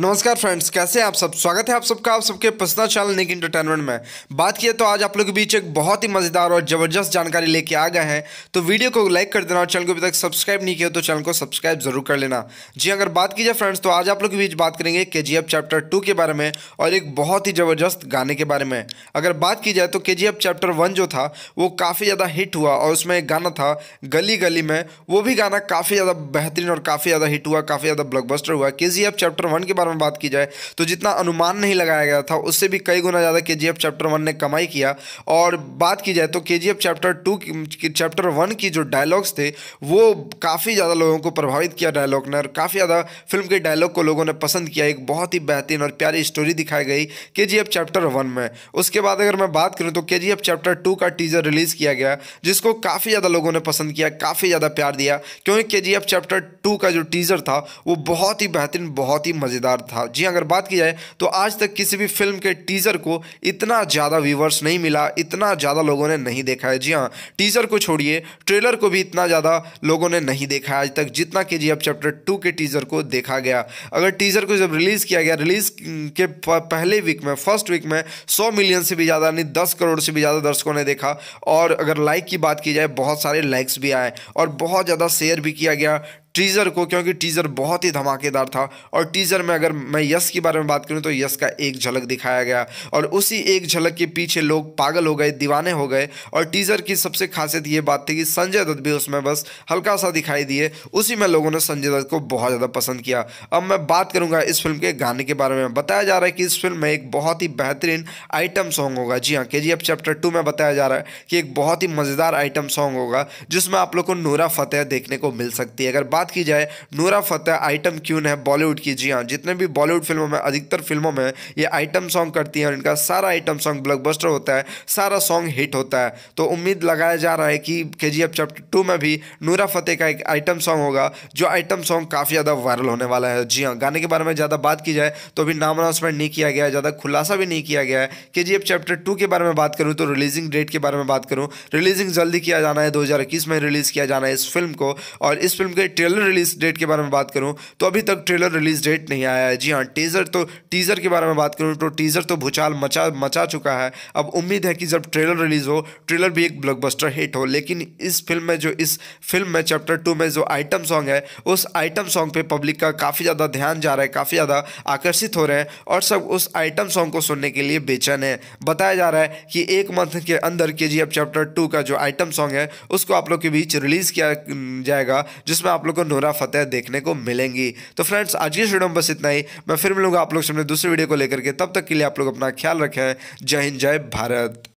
नमस्कार फ्रेंड्स कैसे हैं आप सब स्वागत है आप सबका आप सबके पसंद चैनल निक इंटरटेनमेंट में बात किया तो आज आप लोग के बीच एक बहुत ही मज़ेदार और ज़बरदस्त जानकारी लेके आ गए हैं तो वीडियो को लाइक कर देना और चैनल को अभी तक सब्सक्राइब नहीं किया तो चैनल को सब्सक्राइब जरूर कर लेना जी हाँ, अगर बात की जाए फ्रेंड्स तो आज आप लोग के बीच बात करेंगे के चैप्टर टू के बारे में और एक बहुत ही ज़बरदस्त गाने के बारे में अगर बात की जाए तो के चैप्टर वन जो था वो काफ़ी ज़्यादा हिट हुआ और उसमें एक गाना था गली गली में वो भी गाना काफ़ी ज़्यादा बेहतरीन और काफ़ी ज़्यादा हिट हुआ काफ़ी ज़्यादा ब्लॉकबस्टर हुआ के चैप्टर वन के बारे में बात की जाए तो जितना अनुमान नहीं लगाया गया था उससे भी कई गुना ज़्यादा के चैप्टर वन ने कमाई किया और बात की जाए तो के चैप्टर टू की चैप्टर वन की जो डायलॉग्स थे वो काफ़ी ज़्यादा लोगों को प्रभावित किया डायलॉग ने और काफ़ी ज़्यादा फिल्म के डायलॉग को लोगों ने पसंद किया एक बहुत ही बेहतरीन और प्यारी स्टोरी दिखाई गई के चैप्टर वन में उसके बाद अगर मैं बात करूँ तो के चैप्टर टू का टीजर रिलीज़ किया गया जिसको काफ़ी ज़्यादा लोगों ने पसंद किया काफ़ी ज़्यादा प्यार दिया क्योंकि के चैप्टर टू का जो टीजर था वो बहुत ही बेहतरीन बहुत ही मज़ेदार इंतज़ार था जी अगर बात की जाए तो आज तक किसी भी फिल्म के टीज़र को इतना ज़्यादा व्यूवर्स नहीं मिला इतना ज़्यादा लोगों ने नहीं देखा है जी हाँ टीज़र को छोड़िए ट्रेलर को भी इतना ज़्यादा लोगों ने नहीं देखा आज तक जितना के जी चैप्टर टू के टीज़र को देखा गया अगर टीज़र को जब रिलीज़ किया गया रिलीज़ के पहले वीक में फर्स्ट वीक में सौ मिलियन से भी ज़्यादा यानी दस करोड़ से भी ज़्यादा दर्शकों ने देखा और अगर लाइक की बात की जाए बहुत सारे लाइक्स भी आए और बहुत ज़्यादा शेयर भी किया गया टीज़र को क्योंकि टीज़र बहुत ही धमाकेदार था और टीज़र में अगर मैं यश के बारे में बात करूँ तो यश का एक झलक दिखाया गया और उसी एक झलक के पीछे लोग पागल हो गए दीवाने हो गए और टीज़र की सबसे खासियत ये बात थी कि संजय दत्त भी उसमें बस हल्का सा दिखाई दिए उसी में लोगों ने संजय दत्त को बहुत ज़्यादा पसंद किया अब मैं बात करूँगा इस फिल्म के गाने के बारे में बताया जा रहा है कि इस फिल्म में एक बहुत ही बेहतरीन आइटम सॉन्ग होगा जी हाँ के चैप्टर टू में बताया जा रहा है कि एक बहुत ही मज़ेदार आइटम सॉन्ग होगा जिसमें आप लोग को नूरा फतेह देखने को मिल सकती है अगर बात बात की जाए नूरा फतेह आइटम क्यून है बॉलीवुड की जी हाँ जितने भी बॉलीवुड फिल्मों में अधिकतर फिल्मों में ये आइटम सॉन्ग करती हैं और इनका सारा आइटम सॉन्ग ब्लॉकबस्टर होता है सारा सॉन्ग हिट होता है तो उम्मीद लगाया जा रहा है कि के जी चैप्टर टू में भी नूरा फतेह का एक आइटम सॉन्ग होगा जो आइटम सॉन्ग काफ़ी ज़्यादा वायरल होने वाला है जी हाँ गाने के बारे में ज़्यादा बात की जाए तो अभी नाम अनाउंसमेंट नहीं किया गया ज़्यादा खुलासा भी नहीं किया गया है के जी चैप्टर टू के बारे में बात करूँ तो रिलीजिंग डेट के बारे में बात करूँ रिलीजिंग जल्दी किया जाना है दो में रिलीज़ किया जाना है इस फिल्म को और इस फिल्म के ट्रेलर ट्रेलर रिलीज डेट के बारे में बात करूँ तो अभी तक ट्रेलर रिलीज डेट नहीं आया है जी हाँ टीज़र तो टीज़र के बारे में बात करूँ तो टीज़र तो भूचाल मचा मचा चुका है अब उम्मीद है कि जब ट्रेलर रिलीज़ हो ट्रेलर भी एक ब्लॉकबस्टर हिट हो लेकिन इस फिल्म में जो इस फिल्म में चैप्टर टू में जो आइटम सॉन्ग है उस आइटम सॉन्ग पर पब्लिक का काफ़ी ज़्यादा ध्यान जा रहा है काफ़ी ज़्यादा आकर्षित हो रहे हैं और सब उस आइटम सॉन्ग को सुनने के लिए बेचैन है बताया जा रहा है कि एक मंथ के अंदर के जी चैप्टर टू का जो आइटम सॉन्ग है उसको आप लोग के बीच रिलीज़ किया जाएगा जिसमें आप लोग को नूरा फतेह देखने को मिलेंगी तो फ्रेंड्स आज की वीडियो में बस इतना ही मैं फिर मिलूंगा आप लोग सामने दूसरे वीडियो को लेकर के तब तक के लिए आप लोग अपना ख्याल रखें जय हिंद जय भारत